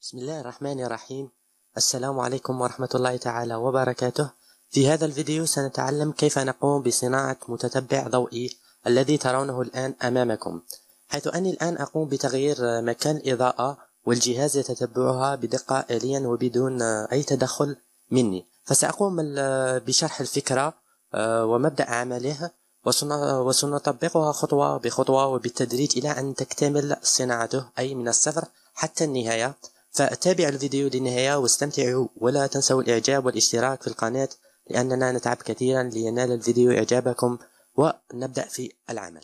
بسم الله الرحمن الرحيم السلام عليكم ورحمة الله تعالى وبركاته في هذا الفيديو سنتعلم كيف نقوم بصناعة متتبع ضوئي الذي ترونه الآن أمامكم حيث أني الآن أقوم بتغيير مكان الإضاءة والجهاز يتتبعها بدقة آليا وبدون أي تدخل مني فسأقوم بشرح الفكرة آه، ومبدأ عمله وسنطبقها خطوة بخطوة وبالتدريج إلى أن تكتمل صناعته أي من الصفر حتى النهاية فتابع الفيديو للنهاية واستمتعوا ولا تنسوا الإعجاب والاشتراك في القناة لأننا نتعب كثيرا لينال الفيديو إعجابكم ونبدأ في العمل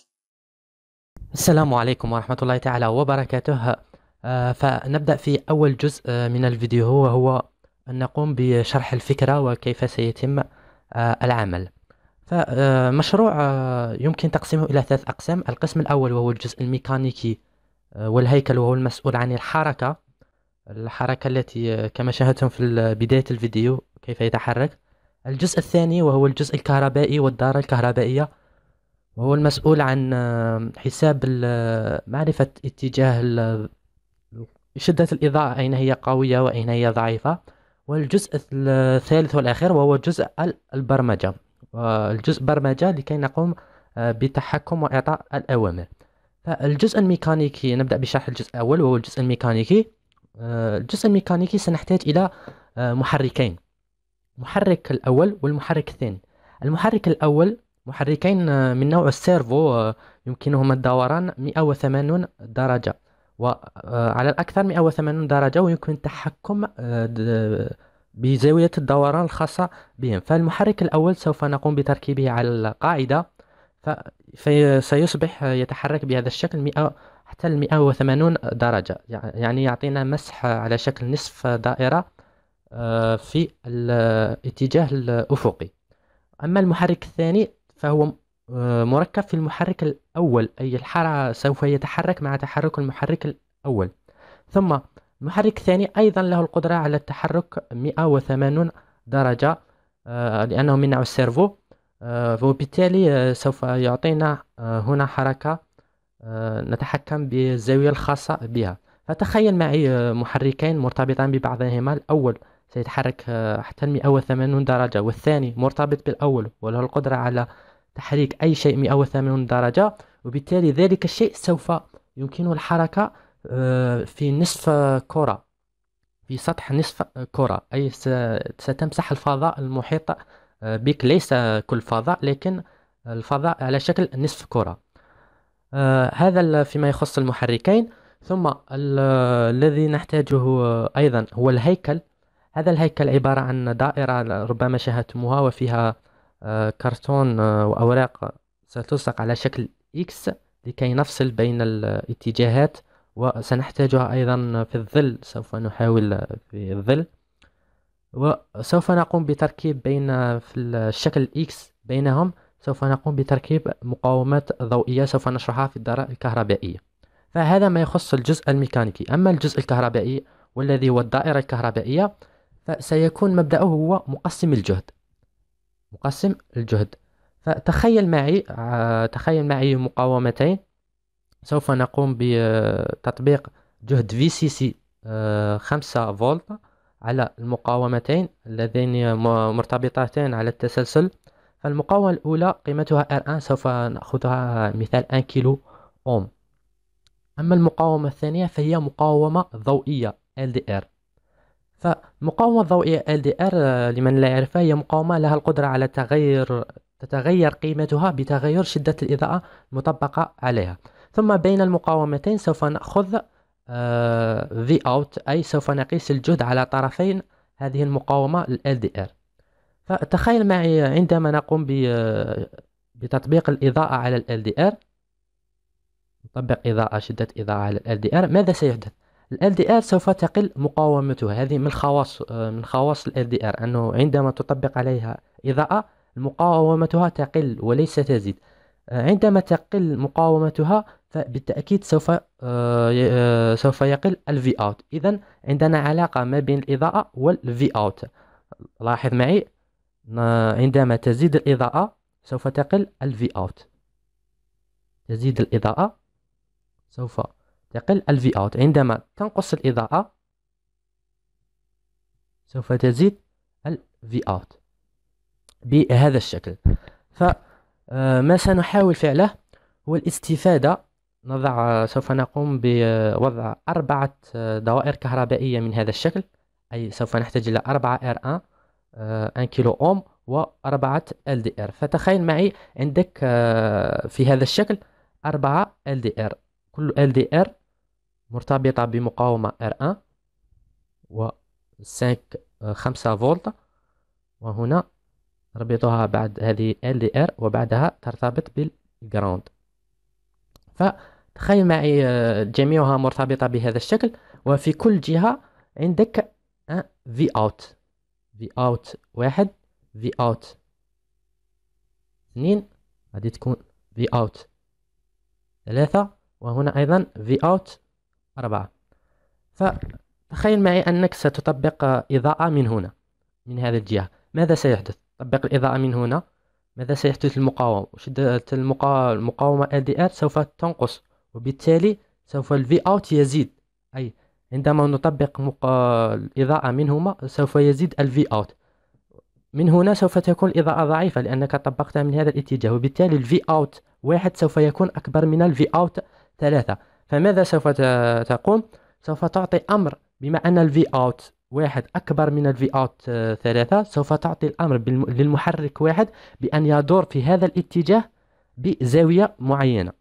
السلام عليكم ورحمة الله تعالى وبركاته آه، فنبدأ في أول جزء آه، من الفيديو وهو أن نقوم بشرح الفكرة وكيف سيتم آه، العمل فمشروع آه، يمكن تقسيمه إلى ثلاث أقسام القسم الأول وهو الجزء الميكانيكي آه، والهيكل وهو المسؤول عن الحركة الحركة التي آه، كما شاهدتم في بداية الفيديو كيف يتحرك الجزء الثاني وهو الجزء الكهربائي والدارة الكهربائية وهو المسؤول عن حساب معرفة اتجاه شدة الإضاءة أين هي قوية وأين هي ضعيفة والجزء الثالث والأخير وهو جزء البرمجة الجزء برمجة لكي نقوم آه، بتحكم وإعطاء الأوامر فالجزء الميكانيكي نبدأ بشرح الجزء الأول وهو الجزء الميكانيكي آه، الجزء الميكانيكي سنحتاج إلى آه، محركين المحرك الأول والمحرك الثاني المحرك الأول محركين من نوع السيرفو يمكنهما الدوران 180 درجة وعلى الأكثر 180 درجة ويمكن التحكم بزاوية الدوران الخاصة بهم فالمحرك الأول سوف نقوم بتركيبه على القاعدة فسيصبح يتحرك بهذا الشكل 100 حتى المئة 180 درجة يعني يعطينا مسح على شكل نصف دائرة آه، في الاتجاه الأفقي أما المحرك الثاني فهو آه، مركب في المحرك الأول أي الحرارة سوف يتحرك مع تحرك المحرك الأول ثم المحرك الثاني أيضا له القدرة على التحرك 180 درجة آه، لأنه من نوع السيرفو آه، وبالتالي آه، سوف يعطينا هنا حركة نتحكم بالزاوية الخاصة بها فتخيل معي محركين مرتبطان ببعضهما الأول سيتحرك حتى 180 درجة والثاني مرتبط بالأول وله القدرة على تحريك أي شيء 180 درجة وبالتالي ذلك الشيء سوف يمكنه الحركة آه، في نصف كرة في سطح نصف كرة أي ستمسح الفضاء المحيط آه، بك ليس كل فضاء لكن الفضاء على شكل نصف كرة آه، هذا فيما يخص المحركين ثم الذي نحتاجه أيضا هو الهيكل هذا الهيكل عبارة عن دائرة ربما شاهدتموها وفيها كرتون وأوراق ستلصق على شكل إكس لكي نفصل بين الاتجاهات وسنحتاجها أيضا في الظل سوف نحاول في الظل وسوف نقوم بتركيب بين في الشكل اكس بينهم سوف نقوم بتركيب مقاومات ضوئية سوف نشرحها في الدرائب الكهربائية فهذا ما يخص الجزء الميكانيكي أما الجزء الكهربائي والذي هو الدائرة الكهربائية فسيكون مبدأه هو مقسم الجهد مقسم الجهد فتخيل معي آه، تخيل معي مقاومتين سوف نقوم بتطبيق جهد في سي سي 5 فولت على المقاومتين اللذين مرتبطتان على التسلسل فالمقاومة الأولى قيمتها R1 سوف نأخذها مثال 1 كيلو أوم أما المقاومة الثانية فهي مقاومة ضوئية LDR فالمقاومة الضوئية LDR آه، لمن لا يعرفها هي مقاومة لها القدرة على تغير تتغير قيمتها بتغير شدة الإضاءة المطبقة عليها ثم بين المقاومتين سوف نأخذ في آه، اوت اي سوف نقيس الجهد على طرفين هذه المقاومة ال ار فتخيل معي عندما نقوم آه، بتطبيق الإضاءة على ال ار نطبق إضاءة شدة إضاءة على ال ار ماذا سيحدث؟ ال ار سوف تقل مقاومتها هذه من خواص آه، من خواص ال ار أنه عندما تطبق عليها إضاءة مقاومتها تقل وليس تزيد عندما تقل مقاومتها فبالتأكيد سوف آه، آه، سوف يقل الفي اوت إذا عندنا علاقة ما بين الإضاءة والفي اوت لاحظ معي عندما تزيد الإضاءة سوف تقل الفي اوت تزيد الإضاءة سوف تقل الفي اوت عندما تنقص الإضاءة سوف تزيد الفي اوت بهذا الشكل ف آه، ما سنحاول فعله هو الاستفادة نضع سوف نقوم بوضع أربعة دوائر كهربائية من هذا الشكل أي سوف نحتاج إلى أربعة R1 1 آه، كيلو أوم وأربعة LDR فتخيل معي عندك آه، في هذا الشكل أربعة LDR كل LDR مرتبطة بمقاومة R1 و 5 فولت وهنا ربطها بعد هذه ار وبعدها ترتبط بالجراوند فتخيل معي آه، جميعها مرتبطة بهذا الشكل وفي كل جهة عندك في اوت في اوت واحد في اوت اثنين غادي تكون في اوت ثلاثة وهنا أيضا في اوت أربعة فتخيل معي أنك ستطبق آه، إضاءة من هنا من هذه الجهة ماذا سيحدث طبق الإضاءة من هنا ماذا سيحدث للمقاومة شدة المقاومة LDR سوف تنقص وبالتالي سوف الفي اوت يزيد أي عندما نطبق الإضاءة منهما سوف يزيد الفي اوت من هنا سوف تكون الإضاءة ضعيفة لأنك طبقتها من هذا الاتجاه وبالتالي الفي اوت واحد سوف يكون أكبر من الفي اوت ثلاثة فماذا سوف تقوم؟ سوف تعطي أمر بما أن الفي اوت واحد أكبر من الفي أوت آه، ثلاثة سوف تعطي الأمر للمحرك واحد بأن يدور في هذا الاتجاه بزاوية معينة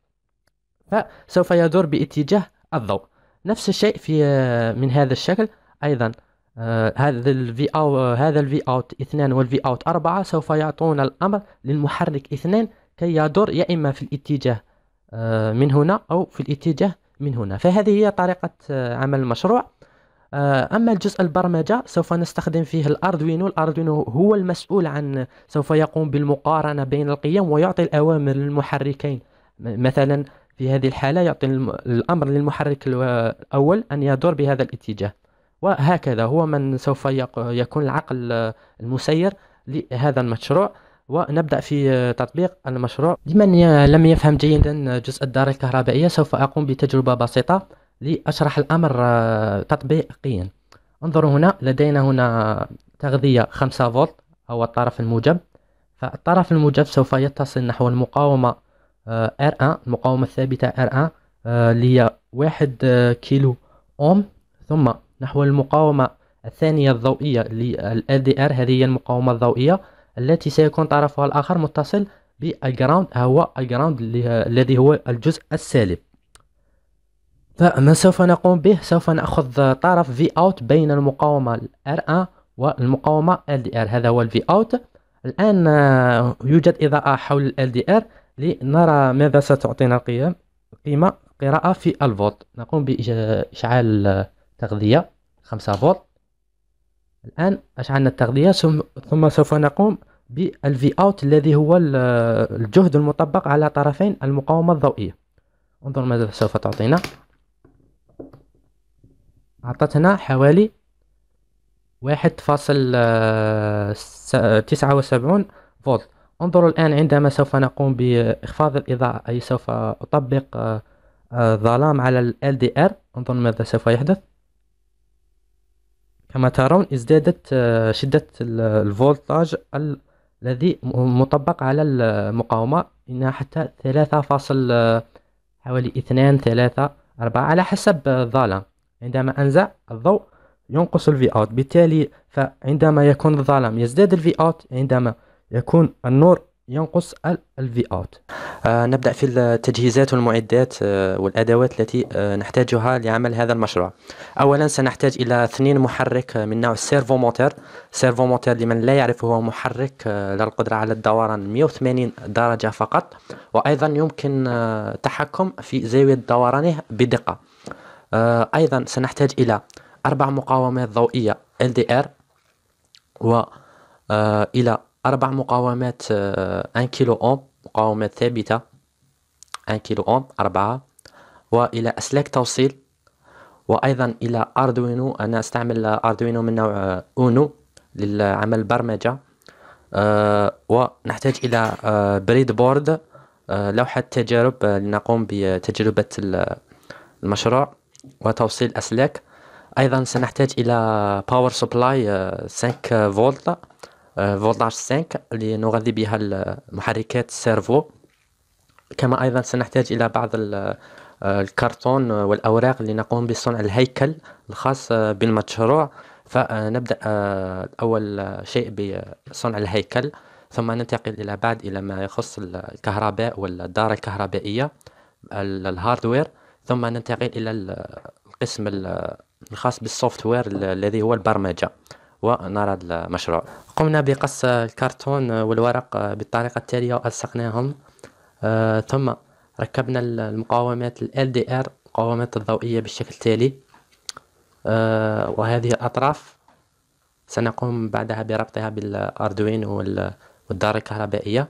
فسوف يدور باتجاه الضوء نفس الشيء في آه، من هذا الشكل أيضا آه، هذا الفي أو هذا الفي أوت اثنان والفي أوت أربعة سوف يعطون الأمر للمحرك اثنان كي يدور يا إما في الاتجاه من هنا أو في الاتجاه من هنا فهذه هي طريقة عمل المشروع آه، اما الجزء البرمجه سوف نستخدم فيه الاردوينو الاردوينو هو المسؤول عن سوف يقوم بالمقارنه بين القيم ويعطي الاوامر للمحركين مثلا في هذه الحاله يعطي الامر للمحرك الاول ان يدور بهذا الاتجاه وهكذا هو من سوف يكون العقل المسير لهذا المشروع ونبدا في تطبيق المشروع لمن لم يفهم جيدا جزء الدار الكهربائيه سوف اقوم بتجربه بسيطه لأشرح الأمر آه، تطبيقيا انظروا هنا لدينا هنا تغذية 5 فولت هو الطرف الموجب فالطرف الموجب سوف يتصل نحو المقاومة R1 آه، المقاومة الثابتة R1 آه، اللي هي واحد كيلو أوم ثم نحو المقاومة الثانية الضوئية ال LDR هذه هي المقاومة الضوئية التي سيكون طرفها الآخر متصل بالجراوند هو الجراوند الذي هو الجزء السالب فما سوف نقوم به سوف نأخذ طرف في اوت بين المقاومه ار ان والمقاومة ار هذا هو الفي اوت الآن آه، يوجد إضاءة حول ال ار لنرى ماذا ستعطينا القيم قيمة قراءة في الفولت نقوم بإشعال آه، تغذية 5 فولت الآن أشعلنا التغذية ثم سوف نقوم بالفي اوت الذي هو آه، الجهد المطبق على طرفين المقاومة الضوئية انظر ماذا سوف تعطينا عطتنا حوالي واحد فاصل آه، آه، تسعة وسبعون فولت انظروا الآن عندما سوف نقوم بإخفاض الإضاءة أي سوف أطبق الظلام آه، على ال LDR انظروا ماذا سوف يحدث كما ترون ازدادت شدة الفولتاج الذي مطبق على المقاومة إنها حتى ثلاثة فاصل حوالي اثنان ثلاثة أربعة على حسب الظلام عندما أنزع الضوء ينقص الفي اوت بالتالي فعندما يكون الظلام يزداد الفي اوت عندما يكون النور ينقص الفي اوت آه نبدا في التجهيزات والمعدات آه والادوات التي آه نحتاجها لعمل هذا المشروع اولا سنحتاج الى اثنين محرك آه، من نوع السيرفو موتور سيرفو موتور لمن لا يعرف هو محرك له آه، القدره على الدوران 180 درجه فقط وايضا يمكن التحكم آه، في زاويه دورانه بدقه آه، أيضا سنحتاج إلى أربع مقاومات ضوئية LDR و آه، إلى أربع مقاومات 1 آه، كيلو أوم مقاومات ثابتة 1 كيلو أوم أربعة وإلى أسلاك توصيل وأيضا إلى أردوينو أنا أستعمل أردوينو من نوع أونو للعمل البرمجة ونحتاج إلى بريد بورد لوحة تجارب لنقوم بتجربة المشروع وتوصيل أسلاك أيضا سنحتاج إلى باور سبلاي 5 فولت فولتاج 5 لنغذي بها المحركات السيرفو كما أيضا سنحتاج إلى بعض آه، الكرتون والأوراق لنقوم بصنع الهيكل الخاص آه، بالمشروع فنبدأ آه، أول شيء بصنع الهيكل ثم ننتقل إلى بعد إلى ما يخص الكهرباء والدارة الكهربائية الهاردوير ثم ننتقل إلى القسم الخاص بالسوفت وير الذي هو البرمجة ونرى المشروع قمنا بقص الكرتون والورق بالطريقة التالية وألصقناهم آه، ثم ركبنا المقاومات ال LDR المقاومات الضوئية بالشكل التالي آه، وهذه الأطراف سنقوم بعدها بربطها بالأردوين والدار الكهربائية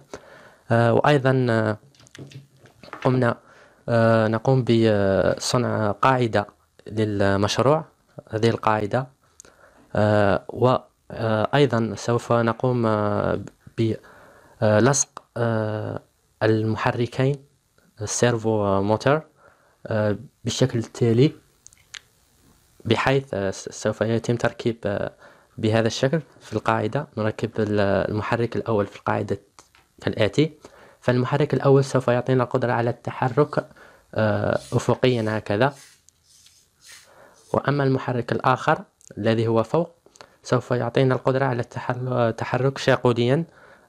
آه، وأيضا قمنا آه، نقوم بصنع قاعدة للمشروع هذه القاعدة آه، وأيضا آه، سوف نقوم بلصق المحركين السيرفو موتور بالشكل التالي بحيث سوف يتم تركيب بهذا الشكل في القاعدة نركب المحرك الأول في القاعدة كالآتي فالمحرك الأول سوف يعطينا القدرة على التحرك آه، أفقيا هكذا وأما المحرك الآخر الذي هو فوق سوف يعطينا القدرة على التحرك شاقوديا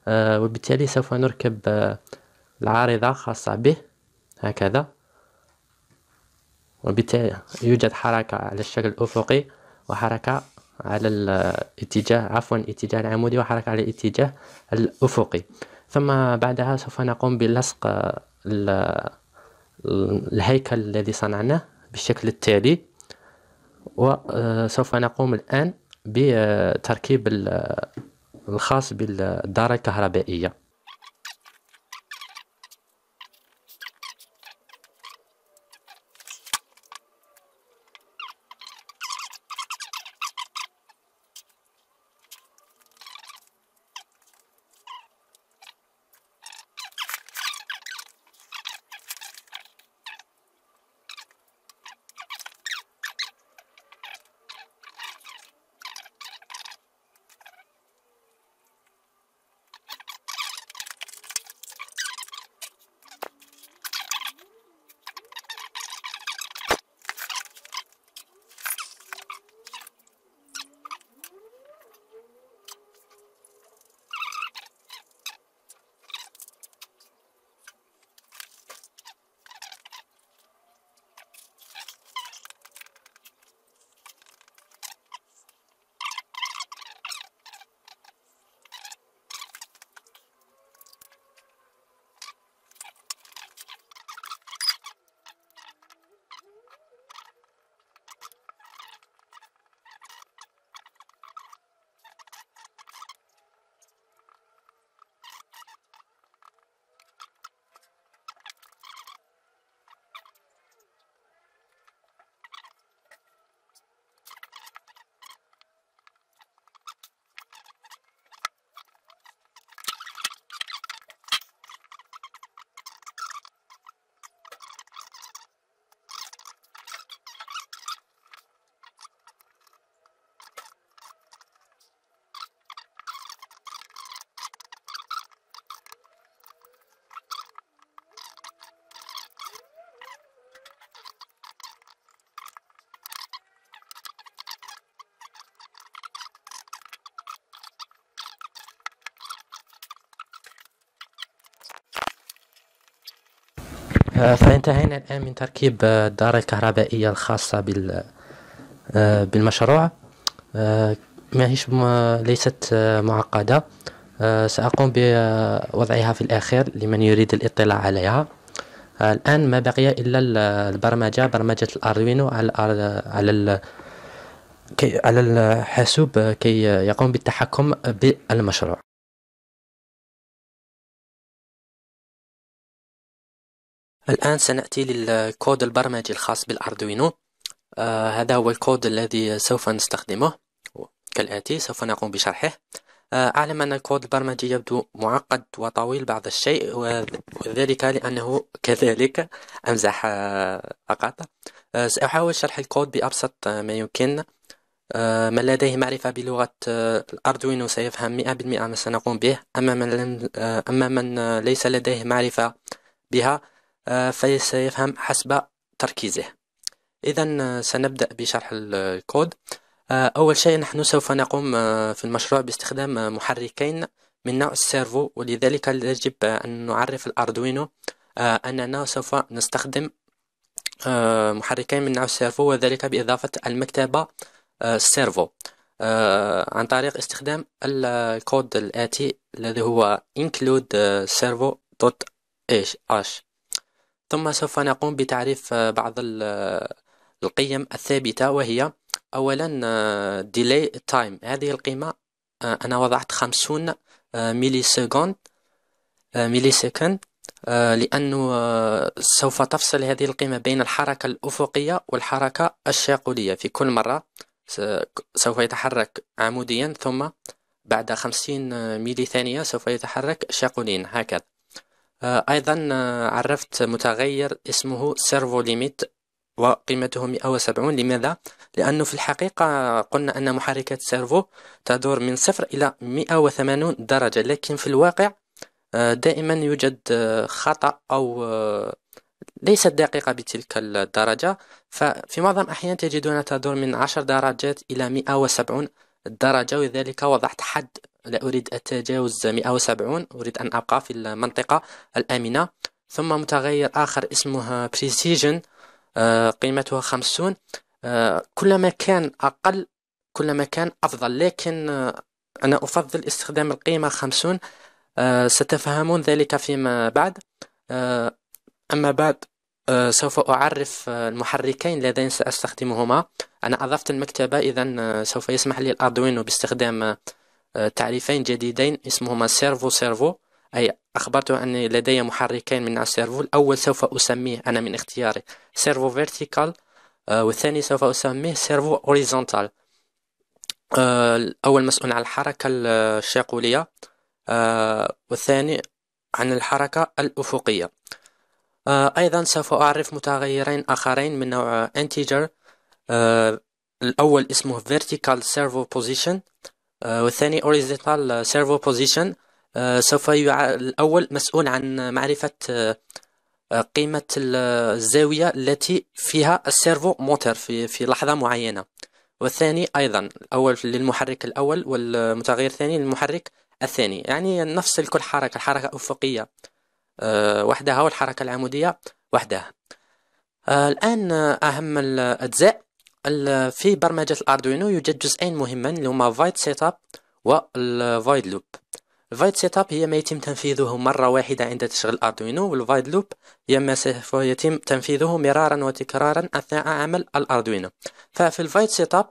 آه، وبالتالي سوف نركب آه، العارضة خاصة به هكذا وبالتالي يوجد حركة على الشكل الأفقي وحركة على الاتجاه عفوا الاتجاه العمودي وحركة على الاتجاه الأفقي ثم بعدها سوف نقوم بلصق الهيكل الذي صنعناه بالشكل التالي وسوف آه، نقوم الآن بتركيب الخاص بالدارة الكهربائية فانتهينا الآن من تركيب آه، الدار الكهربائية الخاصة بال آه، بالمشروع آه، ما هيش ليست معقدة سأقوم بوضعها في الأخير لمن يريد الاطلاع عليها الآن ما بقي إلا البرمجة برمجة الأردوينو على على كي على الحاسوب كي يقوم بالتحكم بالمشروع الآن سنأتي للكود البرمجي الخاص بالأردوينو آه هذا هو الكود الذي سوف نستخدمه كالآتي سوف نقوم بشرحه آه أعلم أن الكود البرمجي يبدو معقد وطويل بعض الشيء وذلك لأنه كذلك أمزح آه فقط آه سأحاول شرح الكود بأبسط ما يمكن آه من لديه معرفة بلغة آه الأردوينو سيفهم 100% ما سنقوم به أما من, لم آه أما من آه، ليس لديه معرفة بها آه، فسيفهم حسب تركيزه إذا آه، سنبدأ بشرح الكود آه، أول شيء نحن سوف نقوم في المشروع باستخدام محركين من نوع السيرفو ولذلك يجب أن نعرف الأردوينو أننا سوف نستخدم محركين من نوع السيرفو وذلك بإضافة المكتبة السيرفو عن طريق استخدام الكود الآتي الذي هو include servo.h ثم سوف نقوم بتعريف آه، بعض آه، القيم الثابتة وهي أولا ديلي آه، تايم هذه القيمة أنا وضعت خمسون ميلي سكوند ميلي سكند لأنه سوف تفصل هذه القيمة بين الحركة الأفقية والحركة الشاقولية في كل مرة سوف يتحرك عموديا ثم بعد خمسين ميلي ثانية سوف يتحرك شاقوليا هكذا آه، أيضا آه، عرفت متغير اسمه سيرفو ليميت وقيمته 170 لماذا؟ لأنه في الحقيقة قلنا أن محركات سيرفو تدور من صفر إلى 180 درجة لكن في الواقع آه، دائما يوجد خطأ أو ليست دقيقة بتلك الدرجة ففي معظم الأحيان تجدون تدور من 10 درجات إلى 170 درجة وذلك وضعت حد لا أريد أتجاوز 170 أريد أن أبقى في المنطقة الآمنة ثم متغير آخر اسمه بريسيجن قيمته 50 كلما كان أقل كلما كان أفضل لكن آه، أنا أفضل استخدام القيمة 50 آه، ستفهمون ذلك فيما بعد آه، أما بعد سوف أعرف المحركين اللذين سأستخدمهما أنا أضفت المكتبة إذا سوف يسمح لي الأردوينو باستخدام تعريفين جديدين اسمهما سيرفو سيرفو أي أخبرته أني لدي محركين من السيرفو الأول سوف أسميه أنا من اختياري سيرفو فيرتيكال آه، والثاني سوف أسميه سيرفو هوريزونتال آه، الأول مسؤول عن الحركة الشاقولية آه، والثاني عن الحركة الأفقية أيضا سوف أعرف متغيرين آخرين من نوع انتجر الأول اسمه vertical servo position آه، والثاني horizontal servo position آه، سوف يع... الأول مسؤول عن معرفة آه، قيمة الزاوية التي فيها السيرفو موتر في, في لحظة معينة والثاني أيضا الأول للمحرك الأول والمتغير الثاني للمحرك الثاني يعني نفس لكل حركة الحركة أفقية وحدها والحركة العمودية وحدها الآن أهم الأجزاء في برمجة الأردوينو يوجد جزئين مهمين اللي هما فايد سيت اب والفايد لوب الفايد سيت اب هي ما يتم تنفيذه مرة واحدة عند تشغيل الأردوينو والفايد لوب هي ما سوف يتم تنفيذه مرارا وتكرارا أثناء عمل الأردوينو ففي الفايد سيت اب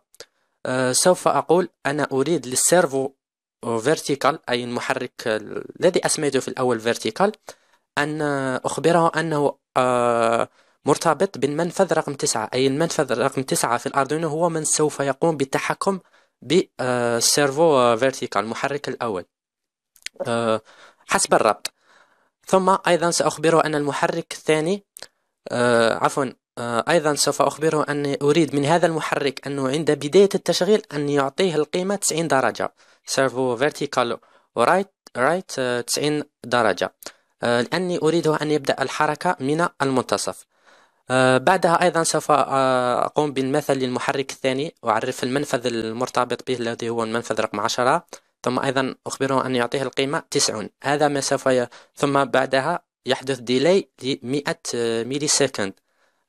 سوف أقول أنا أريد للسيرفو فيرتيكال أي المحرك الذي أسميته في الأول فيرتيكال أن أخبره أنه آه، مرتبط بالمنفذ رقم تسعة أي المنفذ رقم تسعة في الأردوينو هو من سوف يقوم بالتحكم بالسيرفو آه، فيرتيكال المحرك الأول آه، حسب الربط ثم أيضا سأخبره أن المحرك الثاني آه، عفوا أيضا سوف أخبره أن أريد من هذا المحرك أنه عند بداية التشغيل أن يعطيه القيمة 90 درجة سيرفو فيرتيكال رايت رايت 90 درجة لأني أريده أن يبدأ الحركة من المنتصف آه، بعدها أيضا سوف آه، أقوم بالمثل للمحرك الثاني أعرف المنفذ المرتبط به الذي هو المنفذ رقم عشرة ثم أيضا أخبره أن يعطيه القيمة تسعون هذا ما سوف ي... ثم بعدها يحدث ديلي لمئة ميلي آه، سكند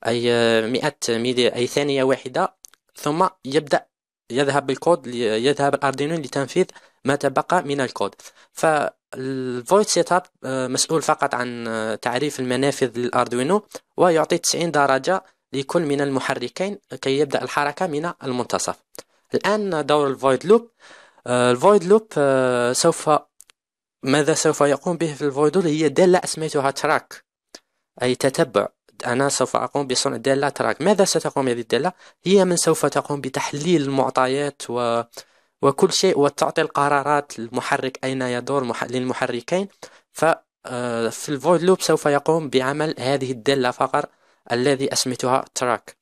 أي مئة ميلي أي ثانية واحدة ثم يبدأ يذهب الكود يذهب الاردينون لتنفيذ ما تبقى من الكود ف الفويد سيت اب آه، مسؤول فقط عن آه، تعريف المنافذ للاردوينو ويعطي 90 درجه لكل من المحركين كي يبدا الحركه من المنتصف الان دور الفويد لوب الفويد لوب سوف ماذا سوف يقوم به في الفويد لوب هي داله اسميتها تراك اي تتبع انا سوف اقوم بصنع داله تراك ماذا ستقوم هذه الداله هي من سوف تقوم بتحليل المعطيات و وكل شيء وتعطي القرارات المحرك أين يدور للمحركين ففي الفويد لوب سوف يقوم بعمل هذه الدالة فقط الذي أسميتها تراك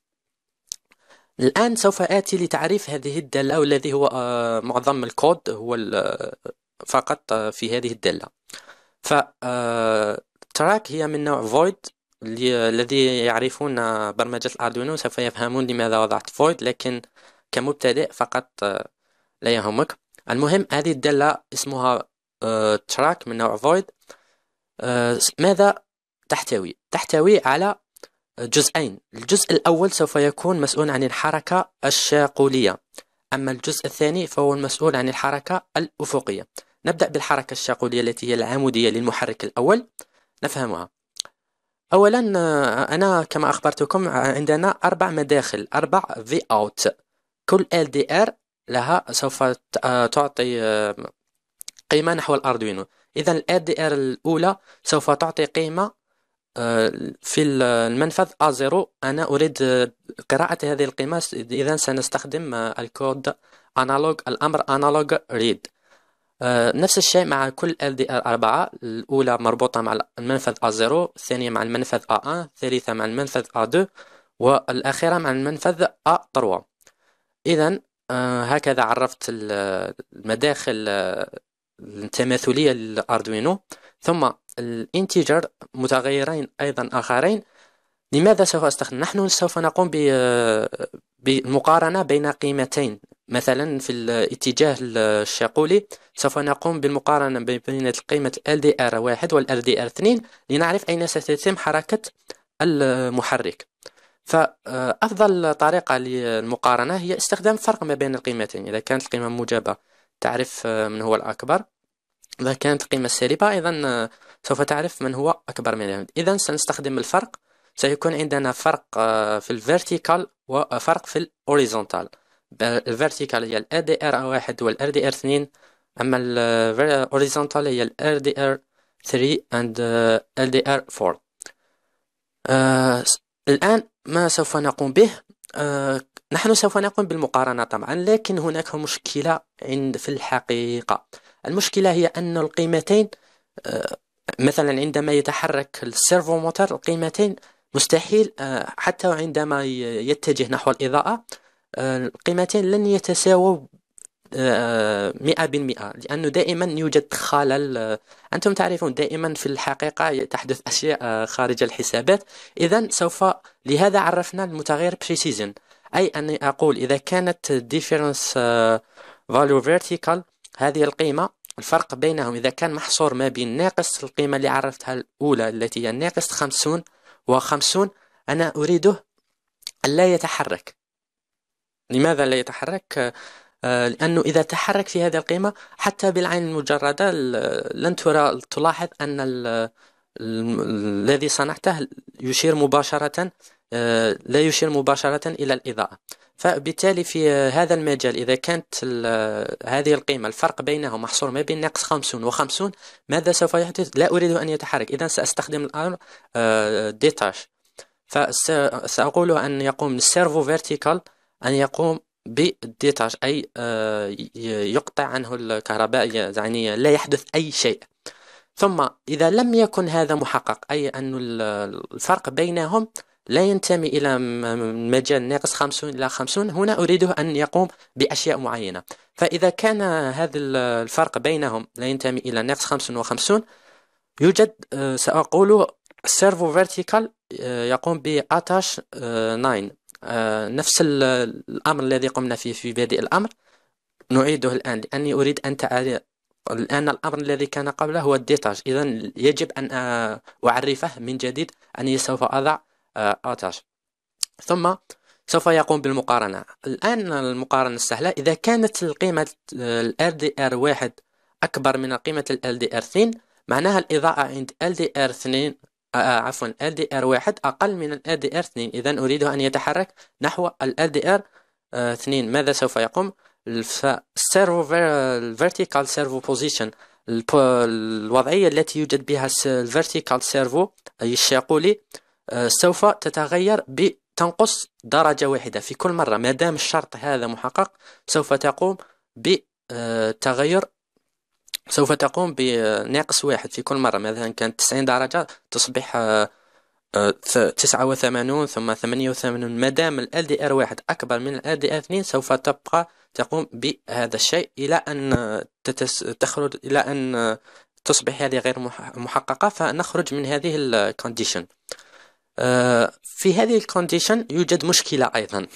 الآن سوف آتي لتعريف هذه الدالة والذي هو آه، معظم الكود هو آه، فقط آه، في هذه الدالة ف تراك هي من نوع void الذي يعرفون برمجة الأردوينو سوف يفهمون لماذا وضعت void لكن كمبتدئ فقط لا يهمك المهم هذه الدالة اسمها تراك آه، من نوع void آه، ماذا تحتوي تحتوي على جزئين الجزء الأول سوف يكون مسؤول عن الحركة الشاقولية أما الجزء الثاني فهو المسؤول عن الحركة الأفقية نبدأ بالحركة الشاقولية التي هي العمودية للمحرك الأول نفهمها أولا آه، أنا كما أخبرتكم عندنا أربع مداخل أربع في أوت كل LDR لها سوف آه، تعطي آه، قيمة نحو الأردوينو إذا ال ار الأولى سوف تعطي قيمة آه، في المنفذ A0 أنا أريد قراءة هذه القيمة إذا سنستخدم الكود أنالوج الأمر أنالوج ريد نفس الشيء مع كل LDR4 الأولى مربوطة مع المنفذ A0 الثانية مع المنفذ A1 الثالثة مع المنفذ A2 والأخيرة مع المنفذ A3 إذا آه، هكذا عرفت المداخل آه، التماثلية للأردوينو ثم الانتجر متغيرين أيضا آخرين لماذا سوف أستخدم؟ نحن سوف نقوم بالمقارنة آه، بين قيمتين مثلا في الاتجاه الشاقولي سوف نقوم بالمقارنة بين قيمة LDR1 وال LDR2 لنعرف أين ستتم حركة المحرك فأفضل طريقة للمقارنة هي استخدام فرق ما بين القيمتين إذا كانت القيمة موجبة تعرف من هو الأكبر إذا كانت القيمة السالبة أيضا سوف تعرف من هو أكبر منها إذا سنستخدم الفرق سيكون عندنا فرق في الفيرتيكال وفرق في الأوريزونتال الفيرتيكال هي الـ RDR1 والـ RDR2 أما الـ horizontal هي الـ RDR3 and LDR4 آه، الآن ما سوف نقوم به آه، نحن سوف نقوم بالمقارنة طبعا لكن هناك مشكلة عند في الحقيقة المشكلة هي أن القيمتين آه، مثلا عندما يتحرك السيرفو موتور القيمتين مستحيل آه، حتى عندما يتجه نحو الإضاءة القيمتين لن يتساووا آه، مئة بالمئة لأنه دائما يوجد خلل آه، أنتم تعرفون دائما في الحقيقة تحدث أشياء آه، خارج الحسابات إذا سوف لهذا عرفنا المتغير بريسيزن أي أني أقول إذا كانت difference value vertical هذه القيمة الفرق بينهم إذا كان محصور ما بين ناقص القيمة اللي عرفتها الأولى التي هي ناقص خمسون وخمسون أنا أريده أن لا يتحرك لماذا لا يتحرك آه، لأنه إذا تحرك في هذه القيمة حتى بالعين المجردة لن ترى تلاحظ أن الذي صنعته يشير مباشرة آه، لا يشير مباشرة إلى الإضاءة فبالتالي في هذا المجال إذا كانت هذه القيمة الفرق بينها محصور ما بين ناقص 50 و 50 ماذا سوف يحدث؟ لا أريد أن يتحرك إذا سأستخدم الأمر آه، ديتاش فسأقول أن يقوم السيرفو فيرتيكال أن يقوم بي اي آه، يقطع عنه الكهرباء يعني لا يحدث اي شيء ثم اذا لم يكن هذا محقق اي ان الفرق بينهم لا ينتمي الى مجال ناقص 50 الى 50 هنا اريده ان يقوم باشياء معينه فاذا كان هذا الفرق بينهم لا ينتمي الى ناقص 50 و50 يوجد آه، ساقول سيرفو فيرتيكال آه، يقوم باتاش 9 آه، نفس الأمر الذي قمنا فيه في بادئ الأمر نعيده الآن لأني أريد أن تعرف الآن الأمر الذي كان قبله هو الديتاج إذا يجب أن آه، أعرفه من جديد أني سوف أضع أتاج آه، ثم سوف يقوم بالمقارنة الآن المقارنة السهلة إذا كانت القيمة ال LDR LDR1 أكبر من قيمة ال LDR 2 معناها الإضاءة عند LDR 2 آه، آه، عفوا ال دي ار 1 أقل من ال دي ار 2 إذا أريد أن يتحرك نحو ال دي ار 2 ماذا سوف يقوم؟ السيرفو الفيرتيكال سيرفو بوزيشن الوضعية التي يوجد بها الفيرتيكال سيرفو أي الشاقولي آه، سوف تتغير بتنقص درجة واحدة في كل مرة ما دام الشرط هذا محقق سوف تقوم بتغير سوف تقوم بناقص واحد في كل مرة مثلا كانت تسعين درجة تصبح آه، آه، تسعة وثمانون ثم ثمانية وثمانون مادام ال ldr ار واحد أكبر من ال ldr ار اثنين سوف تبقى تقوم بهذا الشيء إلى أن تتس... تخرج إلى أن تصبح هذه غير محققة فنخرج من هذه الكونديشن آه، في هذه الكونديشن يوجد مشكلة أيضا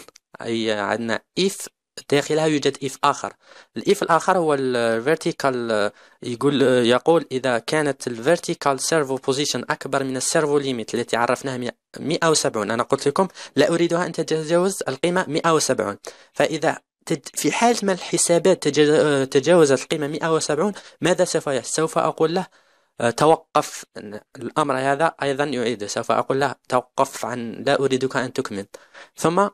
أي عندنا if داخلها يوجد إف آخر الإف الآخر هو الفيرتيكال آه، يقول آه، يقول إذا كانت الفيرتيكال سيرفو بوزيشن أكبر من السيرفو ليميت التي عرفناها 170 أنا قلت لكم لا أريدها أن تتجاوز القيمة 170 فإذا في حالة ما الحسابات آه، تجاوزت القيمة 170 ماذا سوف سوف أقول له توقف الأمر هذا أيضا يعيد سوف أقول له توقف عن لا أريدك أن تكمل ثم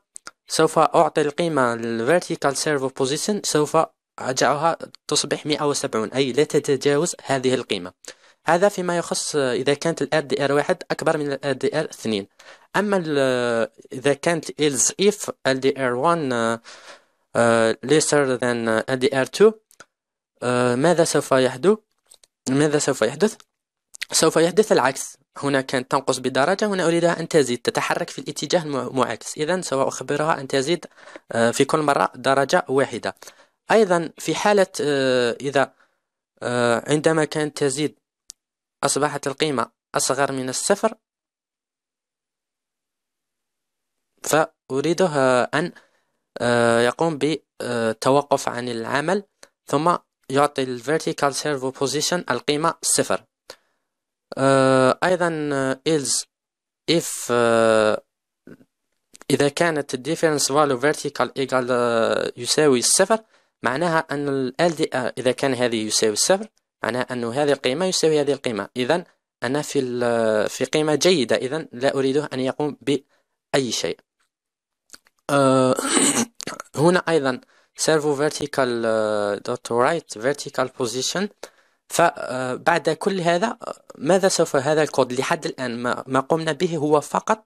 سوف أعطي القيمة vertical servo position سوف أجعلها تصبح 170 أي لا تتجاوز هذه القيمة هذا فيما يخص إذا كانت الـ RDR1 أكبر من الـ RDR2 أما الـ إذا كانت else if LDR1 آه، آه، lesser than LDR2 آه، ماذا سوف يحدث؟ ماذا سوف يحدث؟ سوف يحدث العكس هنا كانت تنقص بدرجة هنا أريدها أن تزيد تتحرك في الاتجاه المعاكس إذا سوف أخبرها أن تزيد آه، في كل مرة درجة واحدة أيضا في حالة آه، إذا آه، عندما كانت تزيد أصبحت القيمة أصغر من الصفر فأريدها أن يقوم بالتوقف عن العمل ثم يعطي الـ vertical servo position القيمة صفر آه، أيضا آه، إلز if آه، إذا كانت difference value vertical equal يساوي الصفر معناها أن ال LDR إذا كان هذه يساوي الصفر معناها أن هذه القيمة يساوي هذه القيمة إذا أنا في في قيمة جيدة إذا لا أريده أن يقوم بأي شيء هنا أيضا servo vertical dot right vertical position فبعد كل هذا ماذا سوف هذا الكود لحد الآن ما قمنا به هو فقط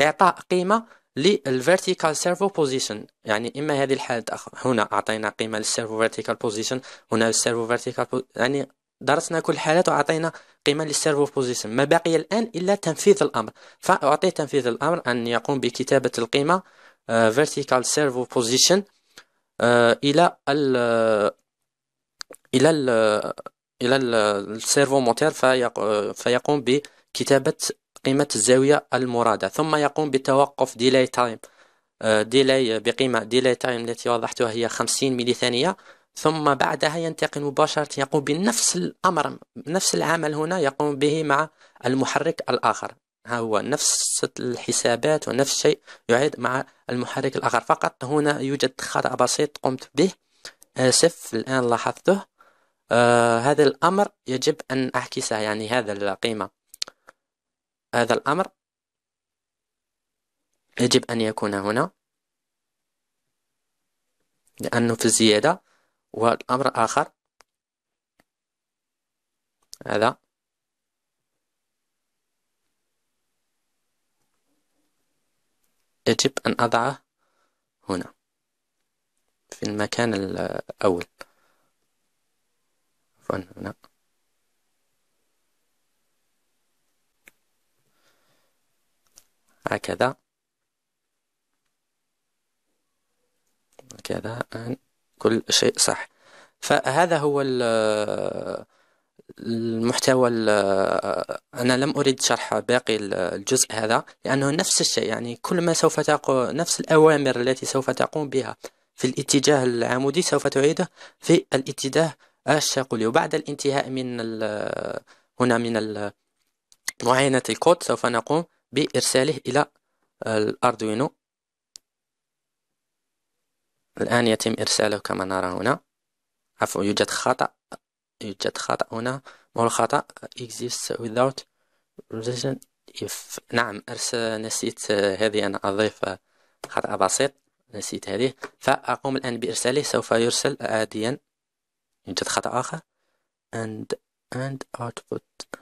إعطاء قيمة للفيرتيكال سيرفو بوزيشن يعني إما هذه الحالة هنا أعطينا قيمة للسيرفو فيرتيكال بوزيشن هنا السيرفو فيرتيكال يعني درسنا كل حالات وأعطينا قيمة للسيرفو بوزيشن ما بقي الآن إلا تنفيذ الأمر فأعطي تنفيذ الأمر أن يقوم بكتابة القيمة فيرتيكال سيرفو بوزيشن إلى الـ إلى الـ إلى السيرفو موتير فيقوم بكتابة قيمة الزاوية المرادة ثم يقوم بتوقف ديلاي تايم ديلاي بقيمة ديلاي تايم التي وضحتها هي 50 ملي ثانية ثم بعدها ينتقل مباشرة يقوم بنفس الأمر نفس العمل هنا يقوم به مع المحرك الآخر ها هو نفس الحسابات ونفس الشيء يعيد مع المحرك الآخر فقط هنا يوجد خطأ بسيط قمت به آسف آه، الآن لاحظته آه هذا الأمر يجب أن أعكسه يعني هذا القيمة هذا الأمر يجب أن يكون هنا لأنه في الزيادة والأمر آخر هذا يجب أن أضعه هنا في المكان الأول فأنا هنا نعم. هكذا هكذا كل شيء صح فهذا هو المحتوى أنا لم أريد شرح باقي الجزء هذا لأنه نفس الشيء يعني كل ما سوف تقوم نفس الأوامر التي سوف تقوم بها في الاتجاه العمودي سوف تعيده في الاتجاه اش لي وبعد الانتهاء من هنا من معاينة الكود سوف نقوم بإرساله إلى الأردوينو الآن يتم إرساله كما نرى هنا عفوا يوجد خطأ يوجد خطأ هنا ما هو الخطأ exists without reason if نعم أرسل نسيت هذه أنا أضيف خطأ بسيط نسيت هذه فأقوم الآن بإرساله سوف يرسل عاديا يوجد خطأ آخر and and output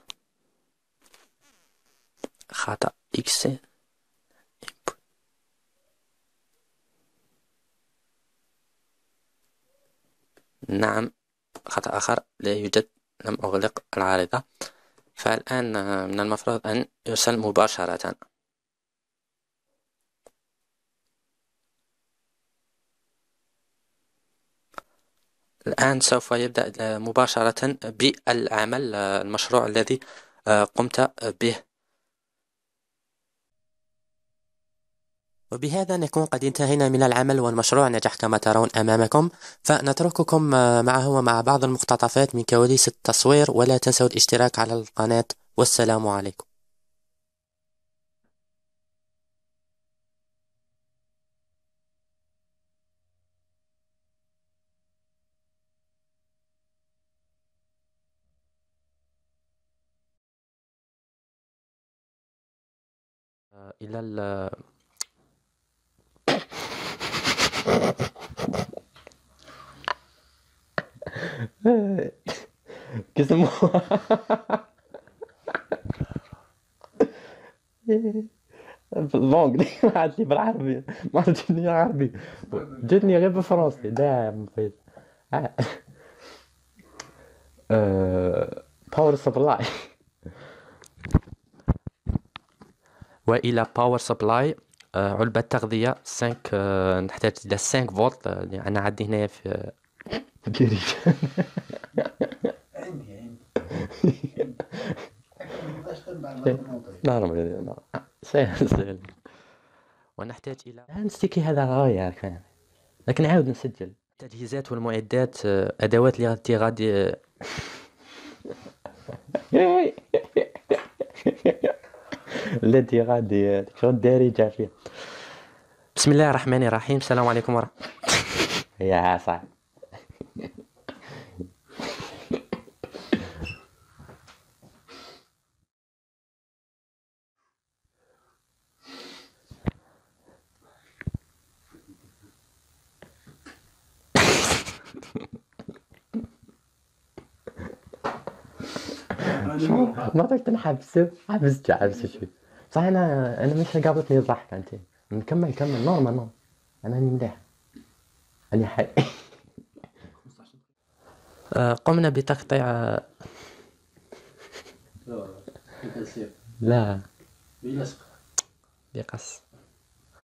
خطأ x input نعم خطأ آخر لا يوجد لم أغلق العارضة فالآن من المفروض أن يرسل مباشرة الآن سوف يبدأ مباشرة بالعمل آه، المشروع الذي آه، قمت به وبهذا نكون قد انتهينا من العمل والمشروع نجح كما ترون أمامكم فنترككم آه، معه ومع بعض المقتطفات من كواليس التصوير ولا تنسوا الاشتراك على القناة والسلام عليكم الى ال كيسموها بالونجلي ما عادش بالعربي ما عادش جاتني عربي جاتني غير بالفرنسي داعم فايز باور سبلاي والى باور آه، سبلاي علبه تغذيه 5 آه، نحتاج الى 5 فولت اللي انا عندي هنايا في عندي عندي لا لا سهل سهل ونحتاج الى نستيكي هذا غايه لكن عاود نسجل التجهيزات والمعدات آه، ادوات اللي غادي التي غادي تكون دارجه فيه بسم الله الرحمن الرحيم السلام عليكم ورحمه يا صاحبي تقدر تنحبس حبست حبس شوي صح انا انا مش قابلتني الضحكه انت نكمل نكمل نورمال نورمال انا هني مليح انا حي آه، قمنا بتقطيع لا بقص